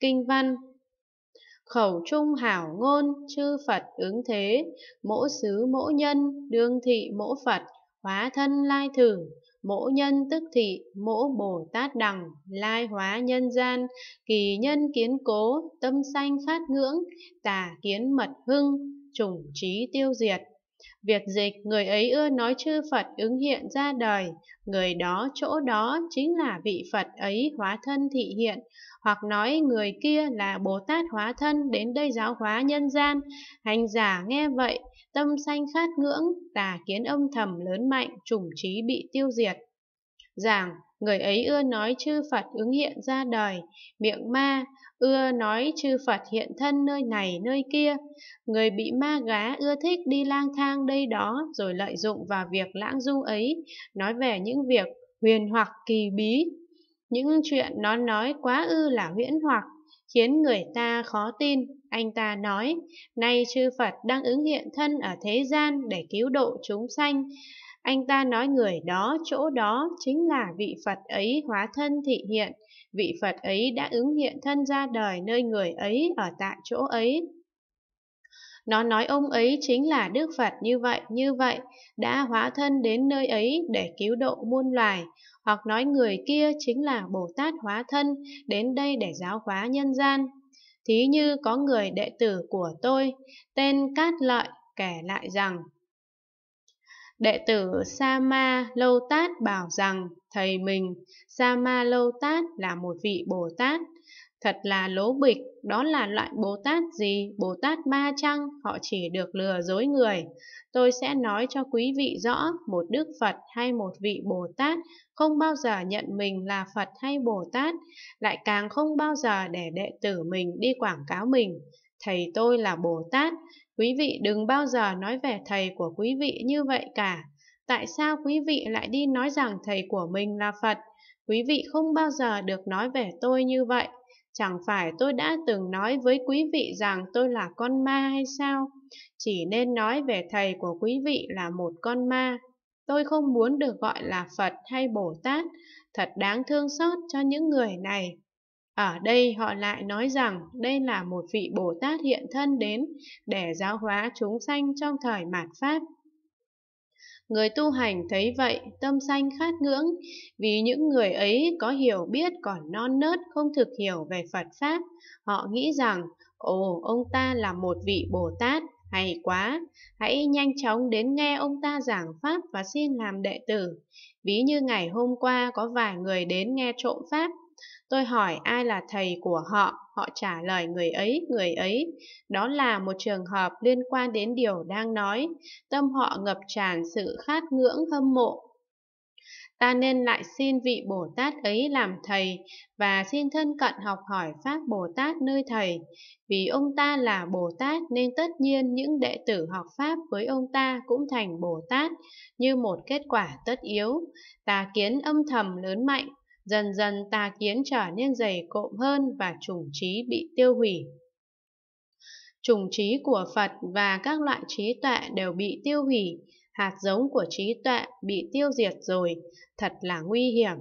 Kinh văn Khẩu trung hảo ngôn, chư Phật ứng thế, mỗi xứ mỗi nhân, đương thị mỗi Phật, hóa thân lai thử, mỗi nhân tức thị, mỗi Bồ Tát đẳng, lai hóa nhân gian, kỳ nhân kiến cố, tâm sanh phát ngưỡng, tà kiến mật hưng, chủng trí tiêu diệt. Việc dịch người ấy ưa nói chư Phật ứng hiện ra đời, người đó chỗ đó chính là vị Phật ấy hóa thân thị hiện, hoặc nói người kia là Bồ Tát hóa thân đến đây giáo hóa nhân gian. Hành giả nghe vậy, tâm sanh khát ngưỡng, tà kiến âm thầm lớn mạnh, trùng trí bị tiêu diệt giảng người ấy ưa nói chư Phật ứng hiện ra đời, miệng ma ưa nói chư Phật hiện thân nơi này nơi kia, người bị ma gá ưa thích đi lang thang đây đó rồi lợi dụng vào việc lãng du ấy, nói về những việc huyền hoặc kỳ bí, những chuyện nó nói quá ư là huyễn hoặc, khiến người ta khó tin. Anh ta nói, nay chư Phật đang ứng hiện thân ở thế gian để cứu độ chúng sanh, anh ta nói người đó chỗ đó chính là vị Phật ấy hóa thân thị hiện, vị Phật ấy đã ứng hiện thân ra đời nơi người ấy ở tại chỗ ấy. Nó nói ông ấy chính là Đức Phật như vậy, như vậy, đã hóa thân đến nơi ấy để cứu độ muôn loài, hoặc nói người kia chính là Bồ Tát hóa thân đến đây để giáo hóa nhân gian. Thí như có người đệ tử của tôi, tên Cát Lợi, kể lại rằng, Đệ tử Sa Lâu Tát bảo rằng thầy mình Sa Lâu Tát là một vị Bồ Tát. Thật là lố bịch, đó là loại Bồ Tát gì, Bồ Tát ma chăng, họ chỉ được lừa dối người. Tôi sẽ nói cho quý vị rõ, một Đức Phật hay một vị Bồ Tát không bao giờ nhận mình là Phật hay Bồ Tát, lại càng không bao giờ để đệ tử mình đi quảng cáo mình thầy tôi là Bồ Tát, Quý vị đừng bao giờ nói về thầy của quý vị như vậy cả. Tại sao quý vị lại đi nói rằng thầy của mình là Phật? Quý vị không bao giờ được nói về tôi như vậy. Chẳng phải tôi đã từng nói với quý vị rằng tôi là con ma hay sao? Chỉ nên nói về thầy của quý vị là một con ma. Tôi không muốn được gọi là Phật hay Bồ Tát. Thật đáng thương xót cho những người này. Ở đây họ lại nói rằng đây là một vị Bồ Tát hiện thân đến để giáo hóa chúng sanh trong thời mạt Pháp. Người tu hành thấy vậy, tâm sanh khát ngưỡng, vì những người ấy có hiểu biết còn non nớt không thực hiểu về Phật Pháp. Họ nghĩ rằng, ồ, ông ta là một vị Bồ Tát, hay quá, hãy nhanh chóng đến nghe ông ta giảng Pháp và xin làm đệ tử. Ví như ngày hôm qua có vài người đến nghe trộm Pháp, Tôi hỏi ai là thầy của họ, họ trả lời người ấy, người ấy. Đó là một trường hợp liên quan đến điều đang nói, tâm họ ngập tràn sự khát ngưỡng hâm mộ. Ta nên lại xin vị Bồ Tát ấy làm thầy và xin thân cận học hỏi Pháp Bồ Tát nơi thầy. Vì ông ta là Bồ Tát nên tất nhiên những đệ tử học Pháp với ông ta cũng thành Bồ Tát như một kết quả tất yếu. ta kiến âm thầm lớn mạnh Dần dần tà kiến trở nên dày cộm hơn và chủng trí bị tiêu hủy. chủng trí của Phật và các loại trí tuệ đều bị tiêu hủy, hạt giống của trí tuệ bị tiêu diệt rồi, thật là nguy hiểm.